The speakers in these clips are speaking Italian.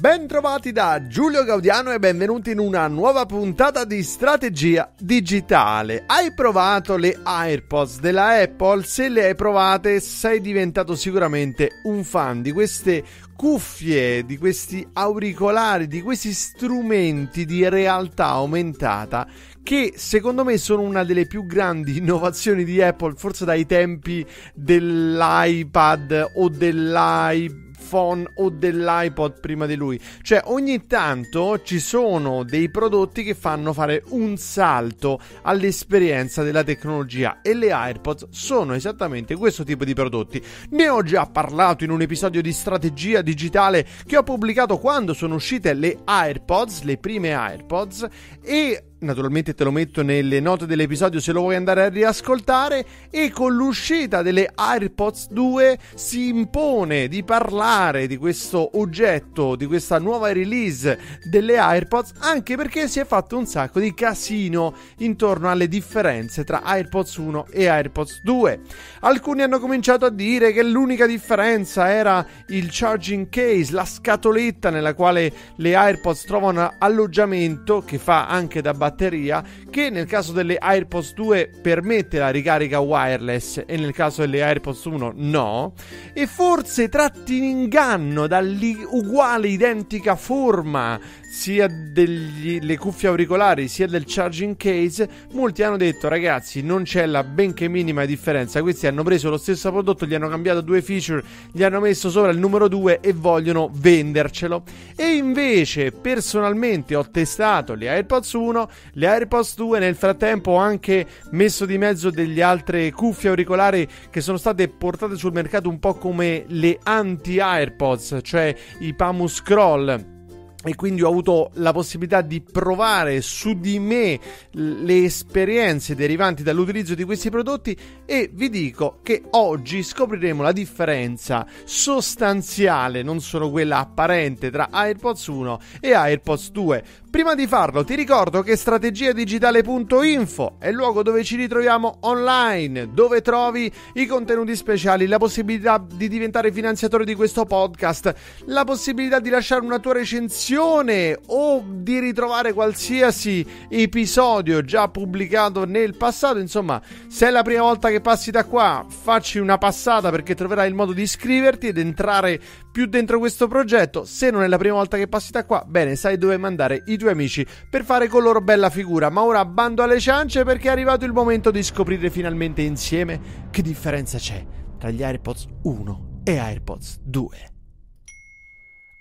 Bentrovati da Giulio Gaudiano e benvenuti in una nuova puntata di strategia digitale. Hai provato le AirPods della Apple? Se le hai provate sei diventato sicuramente un fan di queste cuffie, di questi auricolari, di questi strumenti di realtà aumentata che secondo me sono una delle più grandi innovazioni di Apple, forse dai tempi dell'iPad o dell'iPad dell'iPhone o dell'iPod prima di lui. Cioè, ogni tanto ci sono dei prodotti che fanno fare un salto all'esperienza della tecnologia e le AirPods sono esattamente questo tipo di prodotti. Ne ho già parlato in un episodio di strategia digitale che ho pubblicato quando sono uscite le AirPods, le prime AirPods e Naturalmente te lo metto nelle note dell'episodio se lo vuoi andare a riascoltare e con l'uscita delle AirPods 2 si impone di parlare di questo oggetto, di questa nuova release delle AirPods anche perché si è fatto un sacco di casino intorno alle differenze tra AirPods 1 e AirPods 2. Alcuni hanno cominciato a dire che l'unica differenza era il charging case, la scatoletta nella quale le AirPods trovano alloggiamento che fa anche da base batteria che nel caso delle AirPods 2 permette la ricarica wireless e nel caso delle AirPods 1 no e forse tratti in inganno dall'uguale identica forma sia delle cuffie auricolari sia del charging case molti hanno detto ragazzi non c'è la benché minima differenza questi hanno preso lo stesso prodotto gli hanno cambiato due feature gli hanno messo sopra il numero 2 e vogliono vendercelo e invece personalmente ho testato le AirPods 1 le AirPods 2 nel frattempo ho anche messo di mezzo delle altre cuffie auricolari che sono state portate sul mercato un po' come le anti-AirPods, cioè i Pamus Scroll e quindi ho avuto la possibilità di provare su di me le esperienze derivanti dall'utilizzo di questi prodotti e vi dico che oggi scopriremo la differenza sostanziale, non solo quella apparente, tra AirPods 1 e AirPods 2. Prima di farlo ti ricordo che strategiadigitale.info è il luogo dove ci ritroviamo online, dove trovi i contenuti speciali, la possibilità di diventare finanziatore di questo podcast, la possibilità di lasciare una tua recensione o di ritrovare qualsiasi episodio già pubblicato nel passato. Insomma, se è la prima volta che che passi da qua, facci una passata perché troverai il modo di iscriverti ed entrare più dentro questo progetto. Se non è la prima volta che passi da qua, bene, sai dove mandare i tuoi amici per fare con loro bella figura. Ma ora bando alle ciance perché è arrivato il momento di scoprire finalmente insieme che differenza c'è tra gli AirPods 1 e AirPods 2.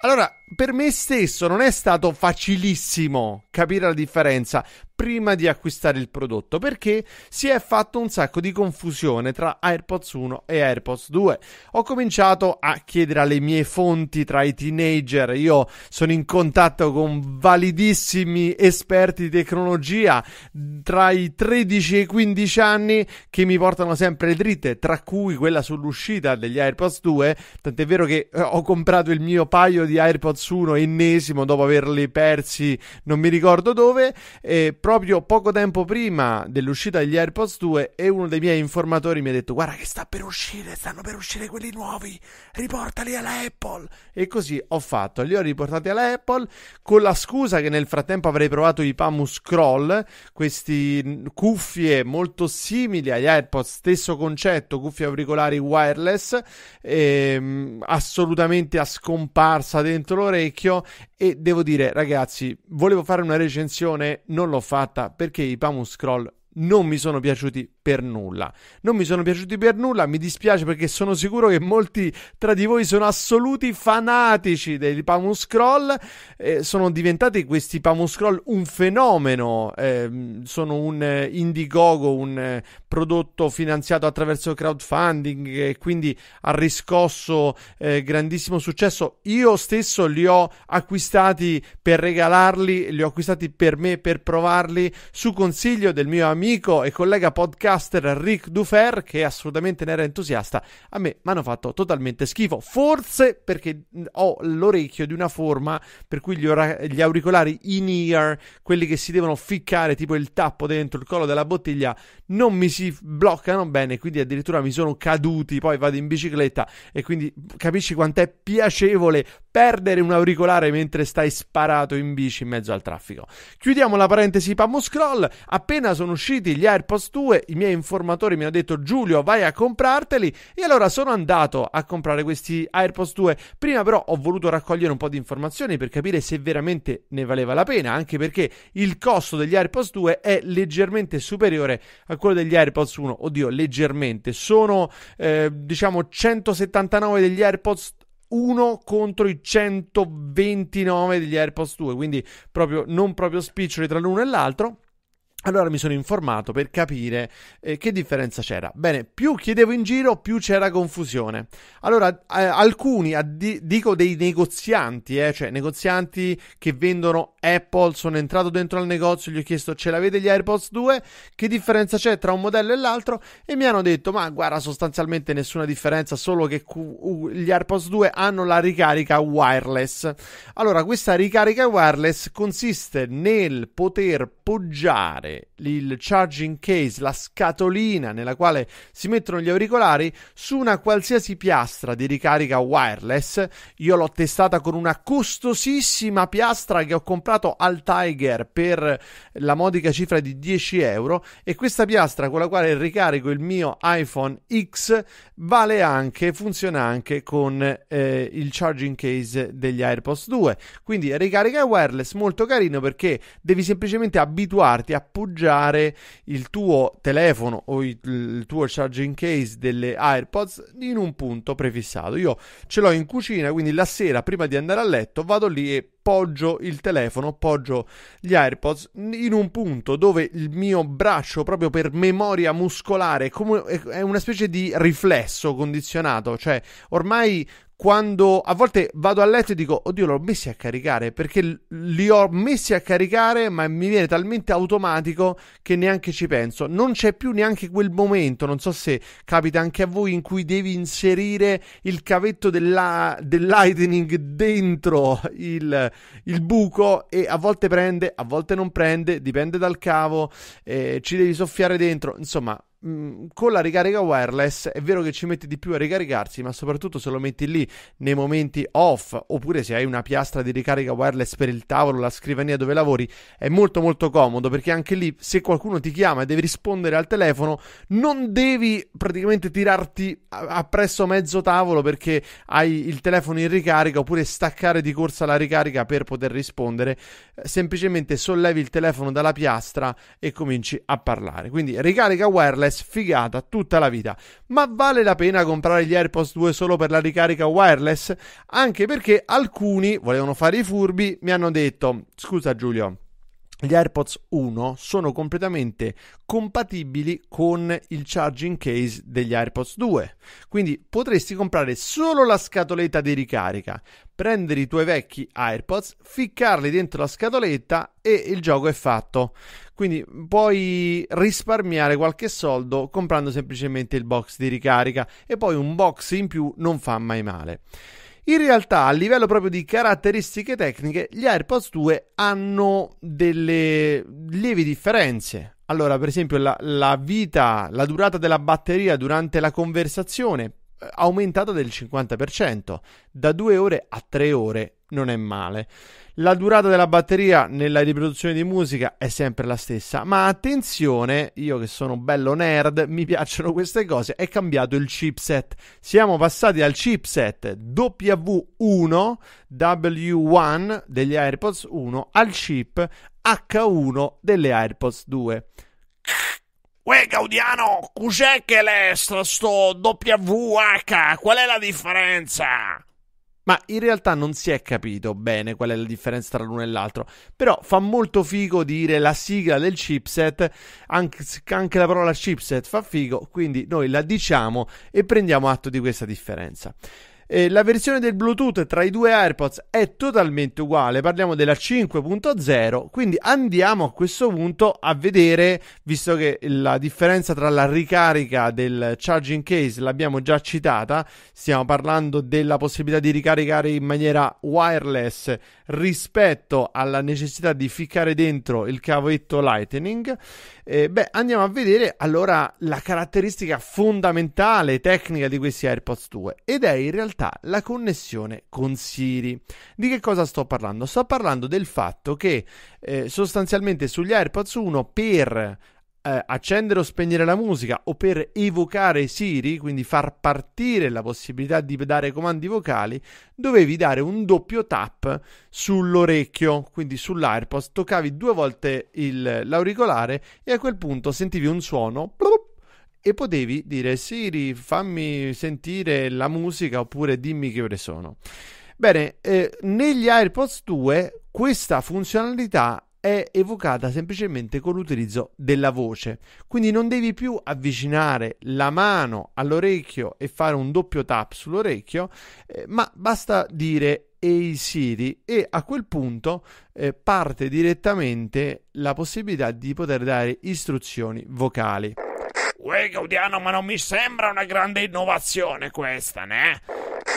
Allora, per me stesso non è stato facilissimo capire la differenza prima di acquistare il prodotto perché si è fatto un sacco di confusione tra AirPods 1 e AirPods 2. Ho cominciato a chiedere alle mie fonti tra i teenager, io sono in contatto con validissimi esperti di tecnologia tra i 13 e i 15 anni che mi portano sempre dritte, tra cui quella sull'uscita degli AirPods 2, tant'è vero che eh, ho comprato il mio paio di AirPods Matsuno, ennesimo dopo averli persi non mi ricordo dove, e proprio poco tempo prima dell'uscita degli AirPods 2 e uno dei miei informatori mi ha detto guarda che sta per uscire, stanno per uscire quelli nuovi, riportali alla Apple. E così ho fatto, li ho riportati alla Apple con la scusa che nel frattempo avrei provato i Pamu Scroll, questi cuffie molto simili agli AirPods, stesso concetto, cuffie auricolari wireless, ehm, assolutamente a scomparsa dentro all'orecchio e devo dire ragazzi, volevo fare una recensione, non l'ho fatta perché i Pamus Scroll non mi sono piaciuti per nulla. Non mi sono piaciuti per nulla, mi dispiace perché sono sicuro che molti tra di voi sono assoluti fanatici dei Pamu Scroll, eh, sono diventati questi Pamu Scroll un fenomeno, eh, sono un eh, Indiegogo, un prodotto finanziato attraverso crowdfunding e quindi ha riscosso eh, grandissimo successo. Io stesso li ho acquistati per regalarli, li ho acquistati per me per provarli su consiglio del mio amico e collega podcast podcaster Ric Dufer, che assolutamente ne era entusiasta, a me mi hanno fatto totalmente schifo. Forse perché mm, ho l'orecchio di una forma per cui gli, ora- gli auricolari in-ear, quelli che si devono ficcare tipo il tappo dentro il collo della bottiglia, non mi si bloccano bene, quindi addirittura mi sono caduti, poi vado in bicicletta e quindi capisci quant'è piacevole perdere un auricolare mentre stai sparato in bici in mezzo al traffico. Chiudiamo la parentesi Pamo Scroll, appena sono usciti gli AirPods 2, i miei miei informatori mi hanno detto Giulio vai a comprarteli e allora sono andato a comprare questi AirPods 2. Prima però ho voluto raccogliere un po' di informazioni per capire se veramente ne valeva la pena, anche perché il costo degli AirPods 2 è leggermente superiore a quello degli AirPods 1. Oddio, leggermente. Sono eh, diciamo 179 degli AirPods 1 contro i 129 degli AirPods 2, quindi proprio, non proprio spiccioli tra l'uno e l'altro. Allora mi sono informato per capire eh, che differenza c'era. Bene, più chiedevo in giro, più c'era confusione. Allora, eh, alcuni, addi- dico dei negozianti, eh, cioè negozianti che vendono Apple, sono entrato dentro al negozio, gli ho chiesto ce l'avete gli AirPods 2? Che differenza c'è tra un modello e l'altro? E mi hanno detto, ma guarda, sostanzialmente nessuna differenza, solo che cu- gli AirPods 2 hanno la ricarica wireless. Allora, questa ricarica wireless consiste nel poter poggiare il charging case, la scatolina nella quale si mettono gli auricolari, su una qualsiasi piastra di ricarica wireless. Io l'ho testata con una costosissima piastra che ho comprato al Tiger per la modica cifra di 10 euro e questa piastra con la quale ricarico il mio iPhone X vale anche, funziona anche con eh, il charging case degli AirPods 2. Quindi ricarica wireless molto carino perché devi semplicemente abituarti a pulire parcheggiare il tuo telefono o il, il tuo charging case delle AirPods in un punto prefissato. Io ce l'ho in cucina, quindi la sera prima di andare a letto vado lì e poggio il telefono, poggio gli AirPods in un punto dove il mio braccio, proprio per memoria muscolare, è una specie di riflesso condizionato, cioè ormai quando a volte vado a letto e dico, oddio, l'ho messi a caricare perché li ho messi a caricare, ma mi viene talmente automatico che neanche ci penso. Non c'è più neanche quel momento. Non so se capita anche a voi in cui devi inserire il cavetto della, del lightning dentro il, il, buco e a volte prende, a volte non prende, dipende dal cavo, eh, ci devi soffiare dentro. Insomma, Mm, con la ricarica wireless è vero che ci metti di più a ricaricarsi, ma soprattutto se lo metti lì nei momenti off, oppure se hai una piastra di ricarica wireless per il tavolo, la scrivania dove lavori, è molto molto comodo perché anche lì se qualcuno ti chiama e devi rispondere al telefono, non devi praticamente tirarti appresso mezzo tavolo perché hai il telefono in ricarica oppure staccare di corsa la ricarica per poter rispondere, eh, semplicemente sollevi il telefono dalla piastra e cominci a parlare. Quindi ricarica wireless sfigata tutta la vita. Ma vale la pena comprare gli AirPods 2 solo per la ricarica wireless? Anche perché alcuni volevano fare i furbi, mi hanno detto: Scusa Giulio gli AirPods 1 sono completamente compatibili con il charging case degli AirPods 2. Quindi potresti comprare solo la scatoletta di ricarica, prendere i tuoi vecchi AirPods, ficcarli dentro la scatoletta e il gioco è fatto. Quindi puoi risparmiare qualche soldo comprando semplicemente il box di ricarica e poi un box in più non fa mai male. In realtà, a livello proprio di caratteristiche tecniche, gli AirPods 2 hanno delle lievi differenze. Allora, per esempio, la, la vita, la durata della batteria durante la conversazione eh, aumentata del 50%, da 2 ore a 3 ore non è male. La durata della batteria nella riproduzione di musica è sempre la stessa, ma attenzione, io che sono bello nerd, mi piacciono queste cose, è cambiato il chipset. Siamo passati al chipset W1, W1 degli AirPods 1 al chip H1 delle AirPods 2. Uè Gaudiano, cos'è che l'est sto WH? Qual è la differenza? Ma in realtà non si è capito bene qual è la differenza tra l'uno e l'altro. Però fa molto figo dire la sigla del chipset, anche, anche, la parola chipset fa figo, quindi noi la diciamo e prendiamo atto di questa differenza. Eh, la versione del Bluetooth tra i due AirPods è totalmente uguale, parliamo della 5.0, quindi andiamo a questo punto a vedere, visto che la differenza tra la ricarica del charging case l'abbiamo già citata, stiamo parlando della possibilità di ricaricare in maniera wireless rispetto alla necessità di ficcare dentro il cavetto Lightning, eh, beh, andiamo a vedere allora la caratteristica fondamentale tecnica di questi AirPods 2 ed è in realtà la connessione con Siri. Di che cosa sto parlando? Sto parlando del fatto che eh, sostanzialmente sugli AirPods 1 per eh, accendere o spegnere la musica o per evocare Siri, quindi far partire la possibilità di dare comandi vocali, dovevi dare un doppio tap sull'orecchio, quindi sull'AirPods, toccavi due volte il, l'auricolare e a quel punto sentivi un suono blup, e potevi dire Siri, fammi sentire la musica oppure dimmi che ore sono. Bene, eh, negli AirPods 2 questa funzionalità è evocata semplicemente con l'utilizzo della voce. Quindi non devi più avvicinare la mano all'orecchio e fare un doppio tap sull'orecchio, eh, ma basta dire Ehi Siri e a quel punto eh, parte direttamente la possibilità di poter dare istruzioni vocali. Uè, Gaudiano, ma non mi sembra una grande innovazione questa, né?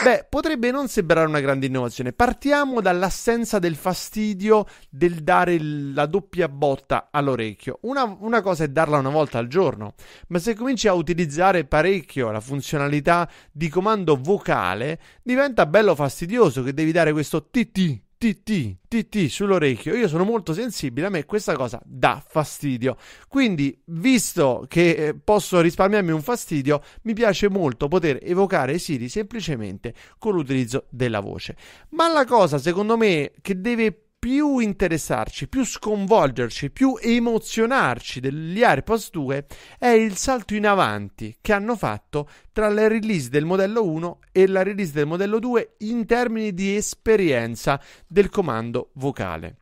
Beh, potrebbe non sembrare una grande innovazione. Partiamo dall'assenza del fastidio del dare la doppia botta all'orecchio. Una, una, cosa è darla una volta al giorno, ma se cominci a utilizzare parecchio la funzionalità di comando vocale, diventa bello fastidioso che devi dare questo TT TT, TT sull'orecchio. Io sono molto sensibile, a me questa cosa dà fastidio. Quindi, visto che eh, posso risparmiarmi un fastidio, mi piace molto poter evocare Siri semplicemente con l'utilizzo della voce. Ma la cosa, secondo me, che deve più interessarci, più sconvolgerci, più emozionarci degli AirPods 2 è il salto in avanti che hanno fatto tra la release del modello 1 e la release del modello 2 in termini di esperienza del comando vocale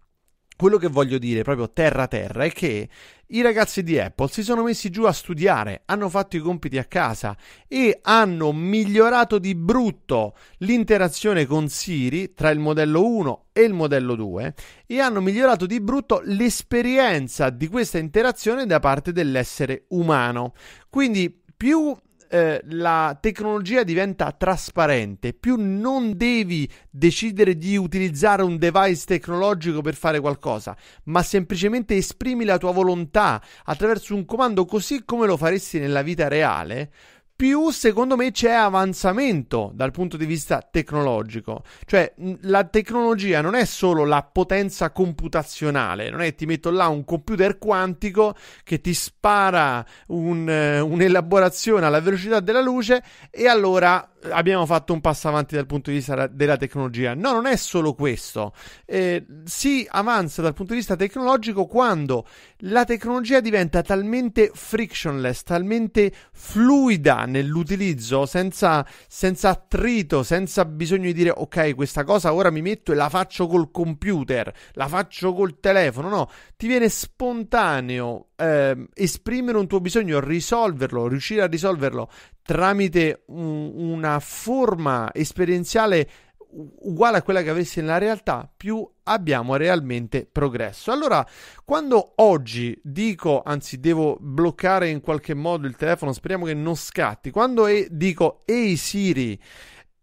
quello che voglio dire proprio terra terra è che i ragazzi di Apple si sono messi giù a studiare, hanno fatto i compiti a casa e hanno migliorato di brutto l'interazione con Siri tra il modello 1 e il modello 2 e hanno migliorato di brutto l'esperienza di questa interazione da parte dell'essere umano. Quindi più eh, la tecnologia diventa trasparente, più non devi decidere di utilizzare un device tecnologico per fare qualcosa, ma semplicemente esprimi la tua volontà attraverso un comando così come lo faresti nella vita reale, più secondo me c'è avanzamento dal punto di vista tecnologico. Cioè la tecnologia non è solo la potenza computazionale, non è ti metto là un computer quantico che ti spara un, eh, un'elaborazione alla velocità della luce e allora abbiamo fatto un passo avanti dal punto di vista della tecnologia. No, non è solo questo. Eh, si avanza dal punto di vista tecnologico quando la tecnologia diventa talmente frictionless, talmente fluida nell'utilizzo, senza, senza attrito, senza bisogno di dire ok, questa cosa ora mi metto e la faccio col computer, la faccio col telefono. No, ti viene spontaneo eh, esprimere un tuo bisogno, risolverlo, riuscire a risolverlo tramite un, una forma esperienziale uguale a quella che avessi nella realtà, più abbiamo realmente progresso. Allora, quando oggi dico, anzi devo bloccare in qualche modo il telefono, speriamo che non scatti, quando e- dico ehi Siri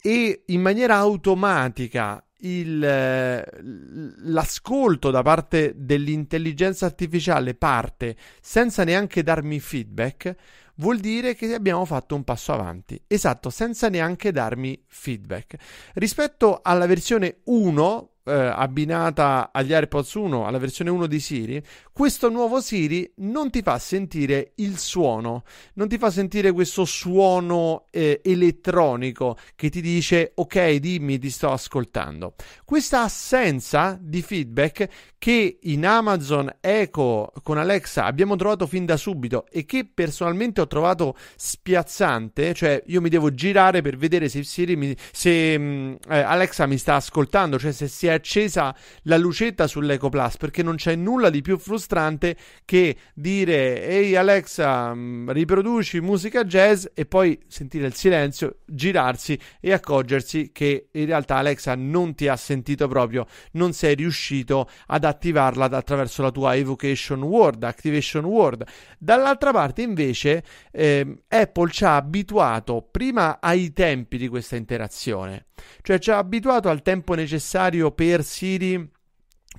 e in maniera automatica il, l'ascolto da parte dell'intelligenza artificiale parte senza neanche darmi feedback, vuol dire che abbiamo fatto un passo avanti. Esatto, senza neanche darmi feedback. Rispetto alla versione 1, eh, abbinata agli AirPods 1, alla versione 1 di Siri, questo nuovo Siri non ti fa sentire il suono, non ti fa sentire questo suono eh, elettronico che ti dice ok dimmi ti sto ascoltando. Questa assenza di feedback che in Amazon Echo con Alexa abbiamo trovato fin da subito e che personalmente ho trovato spiazzante, cioè io mi devo girare per vedere se, Siri mi, se mm, eh, Alexa mi sta ascoltando, cioè se si è accesa la lucetta Plus perché non c'è nulla di più frustrante che dire ehi Alexa mm, riproduci musica jazz e poi sentire il silenzio, girarsi e accorgersi che in realtà Alexa non ti ha sentito proprio, non sei riuscito ad attivarla attraverso la tua Evocation Word, Activation Word. Dall'altra parte invece eh, Apple ci ha abituato prima ai tempi di questa interazione, cioè ci ha abituato al tempo necessario per Fair City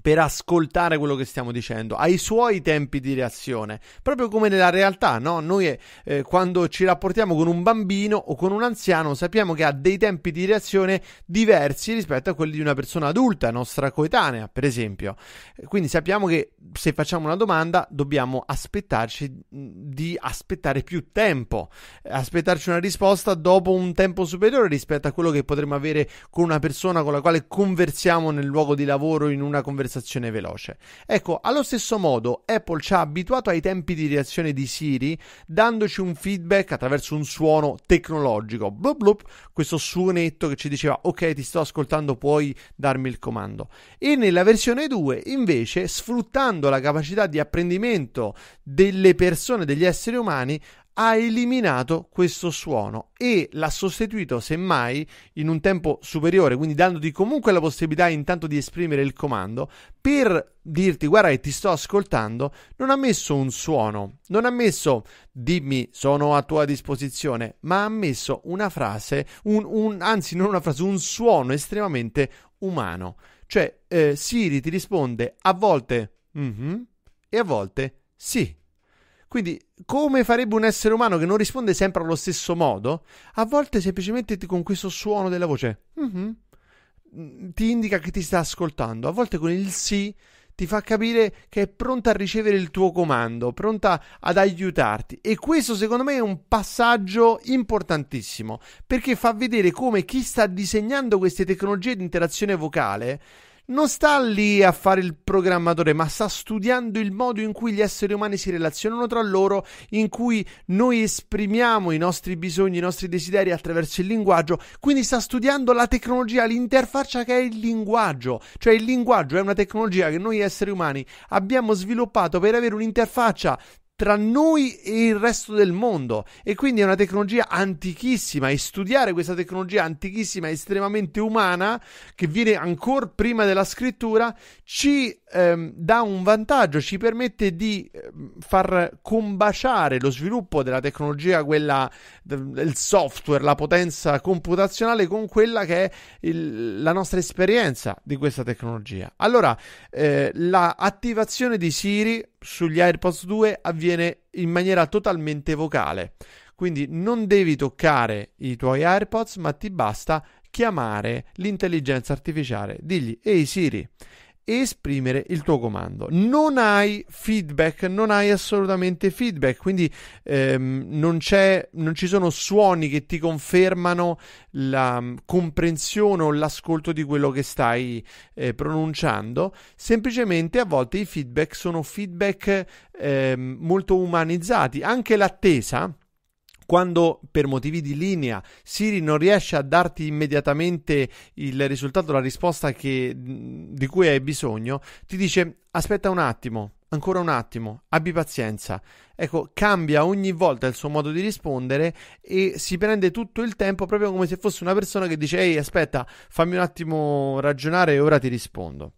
per ascoltare quello che stiamo dicendo, ai suoi tempi di reazione, proprio come nella realtà, no? Noi eh, quando ci rapportiamo con un bambino o con un anziano sappiamo che ha dei tempi di reazione diversi rispetto a quelli di una persona adulta, nostra coetanea, per esempio. Quindi sappiamo che se facciamo una domanda dobbiamo aspettarci di aspettare più tempo, aspettarci una risposta dopo un tempo superiore rispetto a quello che potremmo avere con una persona con la quale conversiamo nel luogo di lavoro in una conversazione conversazione veloce. Ecco, allo stesso modo Apple ci ha abituato ai tempi di reazione di Siri dandoci un feedback attraverso un suono tecnologico, blup blup, questo suonetto che ci diceva ok ti sto ascoltando puoi darmi il comando. E nella versione 2 invece sfruttando la capacità di apprendimento delle persone, degli esseri umani, ha eliminato questo suono e l'ha sostituito semmai in un tempo superiore, quindi dandoti comunque la possibilità intanto di esprimere il comando per dirti guarda che ti sto ascoltando, non ha messo un suono, non ha messo dimmi sono a tua disposizione, ma ha messo una frase, un, un, anzi non una frase, un suono estremamente umano. Cioè eh, Siri ti risponde a volte mm-hmm, e a volte sì. Quindi, come farebbe un essere umano che non risponde sempre allo stesso modo, a volte semplicemente con questo suono della voce mm-hmm, mm, ti indica che ti sta ascoltando, a volte con il sì ti fa capire che è pronta a ricevere il tuo comando, pronta ad aiutarti. E questo secondo me è un passaggio importantissimo, perché fa vedere come chi sta disegnando queste tecnologie di interazione vocale non sta lì a fare il programmatore, ma sta studiando il modo in cui gli esseri umani si relazionano tra loro, in cui noi esprimiamo i nostri bisogni, i nostri desideri attraverso il linguaggio. Quindi sta studiando la tecnologia, l'interfaccia che è il linguaggio. Cioè il linguaggio è una tecnologia che noi esseri umani abbiamo sviluppato per avere un'interfaccia tra noi e il resto del mondo e quindi è una tecnologia antichissima e studiare questa tecnologia antichissima estremamente umana che viene ancora prima della scrittura ci ehm, dà un vantaggio, ci permette di ehm, far combaciare lo sviluppo della tecnologia, quella del software, la potenza computazionale con quella che è il, la nostra esperienza di questa tecnologia. Allora, eh, l'attivazione la di Siri sugli AirPods 2 avviene in maniera totalmente vocale. Quindi non devi toccare i tuoi AirPods, ma ti basta chiamare l'intelligenza artificiale. Digli, ehi Siri, esprimere il tuo comando. Non hai feedback, non hai assolutamente feedback, quindi ehm, non, non, ci sono suoni che ti confermano la mh, mm, comprensione o l'ascolto di quello che stai eh, pronunciando. Semplicemente a volte i feedback sono feedback ehm, molto umanizzati, anche l'attesa quando per motivi di linea Siri non riesce a darti immediatamente il risultato, la risposta che, di cui hai bisogno, ti dice aspetta un attimo, ancora un attimo, abbi pazienza ecco, cambia ogni volta il suo modo di rispondere e si prende tutto il tempo proprio come se fosse una persona che dice ehi aspetta fammi un attimo ragionare e ora ti rispondo.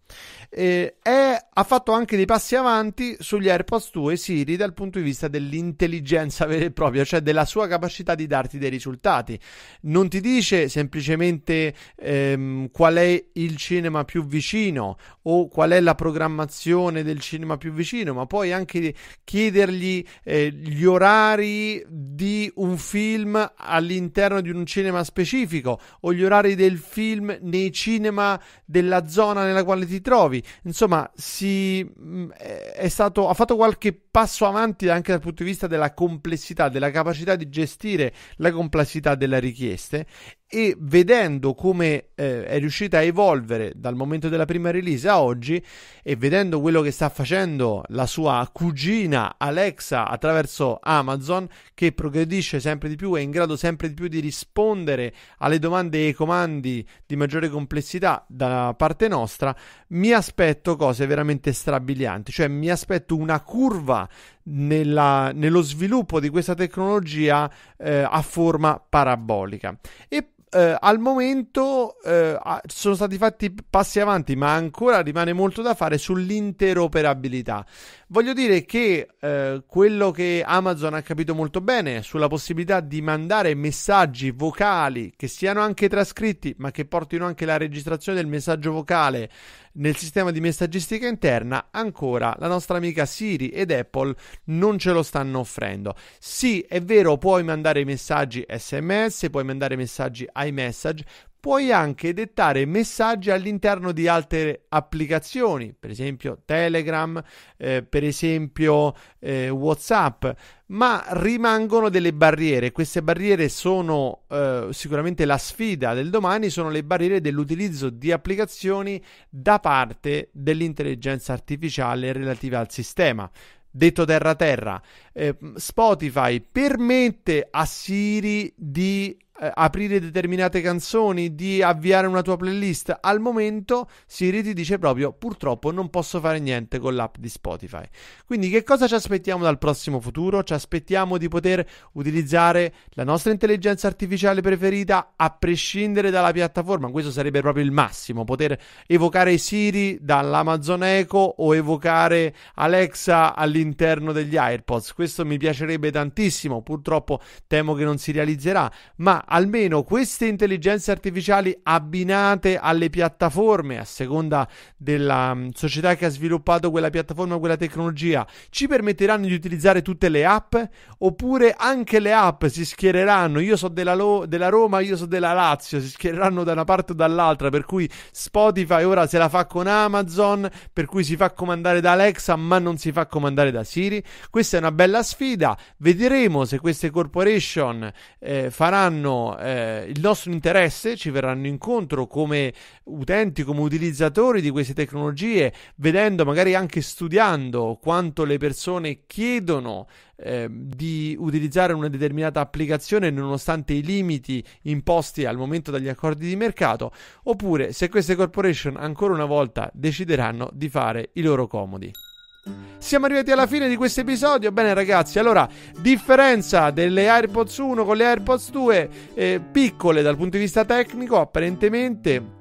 Eh, è, ha fatto anche dei passi avanti sugli AirPods 2 Siri dal punto di vista dell'intelligenza vera e propria, cioè della sua capacità di darti dei risultati. Non ti dice semplicemente ehm, qual è il cinema più vicino o qual è la programmazione del cinema più vicino, ma puoi anche chiedergli eh, gli orari di un film all'interno di un cinema specifico o gli orari del film nei cinema della zona nella quale ti trovi. Insomma, si, mh, mm, è stato, ha fatto qualche passo avanti anche dal punto di vista della complessità, della capacità di gestire la complessità delle richieste e vedendo come eh, è riuscita a evolvere dal momento della prima release a oggi e vedendo quello che sta facendo la sua cugina Alexa attraverso Amazon che progredisce sempre di più è in grado sempre di più di rispondere alle domande e ai comandi di maggiore complessità da parte nostra, mi aspetto cose veramente strabilianti, cioè mi aspetto una curva nella, nello sviluppo di questa tecnologia eh, a forma parabolica. E eh, al momento eh, sono stati fatti passi avanti, ma ancora rimane molto da fare sull'interoperabilità. Voglio dire che eh, quello che Amazon ha capito molto bene sulla possibilità di mandare messaggi vocali che siano anche trascritti, ma che portino anche la registrazione del messaggio vocale nel sistema di messaggistica interna ancora la nostra amica Siri ed Apple non ce lo stanno offrendo. Sì, è vero, puoi mandare messaggi SMS, puoi mandare messaggi iMessage, puoi anche dettare messaggi all'interno di altre applicazioni, per esempio Telegram, eh, per esempio eh, WhatsApp, ma rimangono delle barriere. Queste barriere sono eh, sicuramente la sfida del domani, sono le barriere dell'utilizzo di applicazioni da parte dell'intelligenza artificiale relativa al sistema detto terra terra, eh, Spotify permette a Siri di eh, aprire determinate canzoni, di avviare una tua playlist. Al momento Siri ti dice proprio purtroppo non posso fare niente con l'app di Spotify. Quindi che cosa ci aspettiamo dal prossimo futuro? Ci aspettiamo di poter utilizzare la nostra intelligenza artificiale preferita a prescindere dalla piattaforma. Questo sarebbe proprio il massimo, poter evocare Siri dall'Amazon Echo o evocare Alexa all'interno degli AirPods. Questo mi piacerebbe tantissimo, purtroppo temo che non si realizzerà, ma almeno queste intelligenze artificiali abbinate alle piattaforme, a seconda della mm, società che ha sviluppato quella piattaforma, quella tecnologia, ci permetteranno di utilizzare tutte le app? Oppure anche le app si schiereranno? Io so della, Lo- della Roma, io so della Lazio, si schiereranno da una parte o dall'altra, per cui Spotify ora se la fa con Amazon, per cui si fa comandare da Alexa, ma non si fa comandare da Siri. Questa è una bella sfida, vedremo se queste corporation eh, faranno eh, il nostro interesse, ci verranno incontro come utenti, come utilizzatori di queste tecnologie, vedendo, magari anche studiando quanto le persone chiedono eh, di utilizzare una determinata applicazione nonostante i limiti imposti al momento dagli accordi di mercato, oppure se queste corporation ancora una volta decideranno di fare i loro comodi. Siamo arrivati alla fine di questo episodio. Bene, ragazzi, allora, differenza delle AirPods 1 con le AirPods 2, eh, piccole dal punto di vista tecnico, apparentemente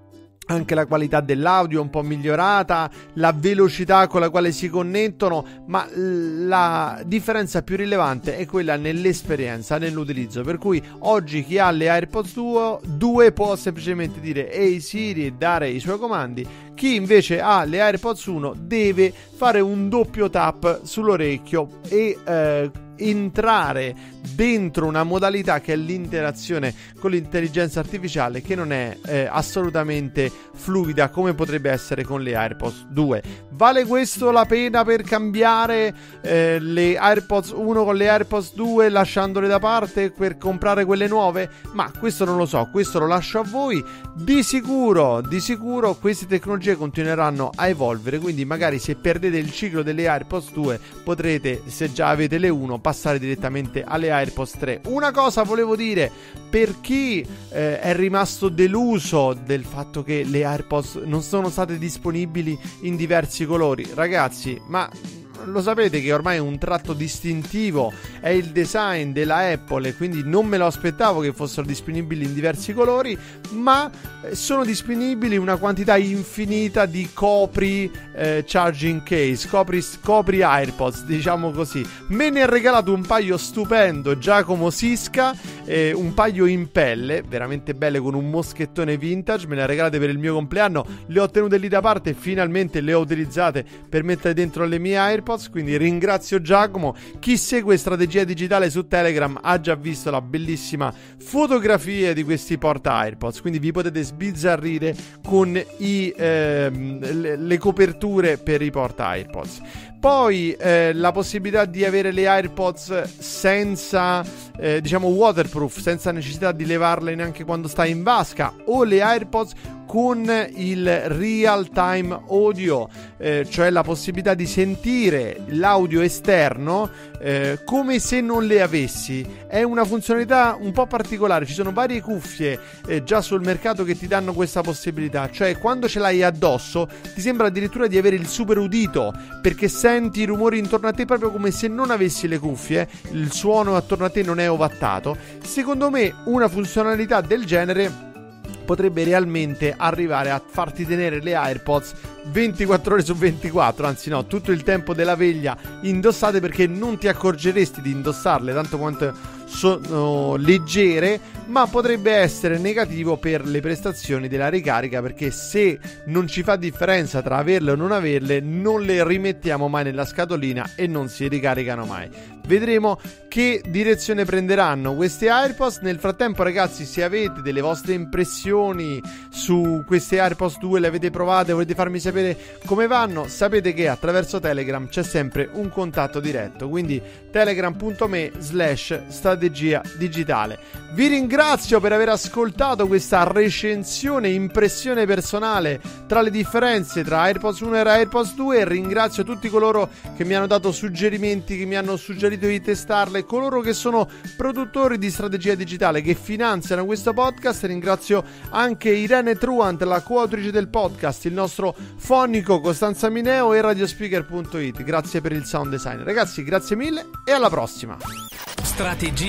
anche la qualità dell'audio è un po' migliorata, la velocità con la quale si connettono, ma la differenza più rilevante è quella nell'esperienza, nell'utilizzo. Per cui oggi chi ha le AirPods 2, può semplicemente dire Ehi hey Siri e dare i suoi comandi chi invece ha le AirPods 1 deve fare un doppio tap sull'orecchio e eh, entrare dentro una modalità che è l'interazione con l'intelligenza artificiale che non è eh, assolutamente fluida come potrebbe essere con le AirPods 2. Vale questo la pena per cambiare eh, le AirPods 1 con le AirPods 2 lasciandole da parte per comprare quelle nuove? Ma questo non lo so, questo lo lascio a voi. Di sicuro, di sicuro queste tecnologie tecnologie continueranno a evolvere, quindi magari se perdete il ciclo delle AirPods 2 potrete, se già avete le 1, passare direttamente alle AirPods 3. Una cosa volevo dire, per chi eh, è rimasto deluso del fatto che le AirPods non sono state disponibili in diversi colori, ragazzi, ma lo sapete che ormai un tratto distintivo è il design della Apple e quindi non me lo aspettavo che fossero disponibili in diversi colori, ma eh, sono disponibili una quantità infinita di copri eh, charging case, copri, copri AirPods, diciamo così. Me ne ha regalato un paio stupendo Giacomo Sisca, eh, un paio in pelle, veramente belle con un moschettone vintage, me le ha regalate per il mio compleanno, le ho tenute lì da parte, finalmente le ho utilizzate per mettere dentro le mie AirPods AirPods, quindi ringrazio Giacomo. Chi segue strategia digitale su Telegram ha già visto la bellissima fotografia di questi porta AirPods, quindi vi potete sbizzarrire con i, ehm, le, le coperture per i porta AirPods. Poi eh, la possibilità di avere le AirPods senza, eh, diciamo, waterproof, senza necessità di levarle neanche quando stai in vasca, o le AirPods con il real time audio, eh, cioè la possibilità di sentire l'audio esterno eh, come se non le avessi. È una funzionalità un po' particolare, ci sono varie cuffie eh, già sul mercato che ti danno questa possibilità, cioè quando ce l'hai addosso ti sembra addirittura di avere il super udito perché serve senti i rumori intorno a te proprio come se non avessi le cuffie, eh. il suono attorno a te non è ovattato. Secondo me una funzionalità del genere potrebbe realmente arrivare a farti tenere le AirPods 24 ore su 24, anzi no, tutto il tempo della veglia indossate perché non ti accorgeresti di indossarle, tanto quanto sono leggere, ma potrebbe essere negativo per le prestazioni della ricarica perché se non ci fa differenza tra averle o non averle, non le rimettiamo mai nella scatolina e non si ricaricano mai. Vedremo che direzione prenderanno queste AirPods. Nel frattempo, ragazzi, se avete delle vostre impressioni su queste AirPods 2, le avete provate, volete farmi sapere come vanno, sapete che attraverso Telegram c'è sempre un contatto diretto. Quindi telegram.me slash stadio strategia digitale. Vi ringrazio per aver ascoltato questa recensione, impressione personale tra le differenze tra AirPods 1 e AirPods 2 e ringrazio tutti coloro che mi hanno dato suggerimenti, che mi hanno suggerito di testarle, coloro che sono produttori di strategia digitale che finanziano questo podcast. Ringrazio anche Irene Truant, la coautrice del podcast, il nostro fonico Costanza Mineo e radiospeaker.it. Grazie per il sound design. Ragazzi, grazie mille e alla prossima. Strategia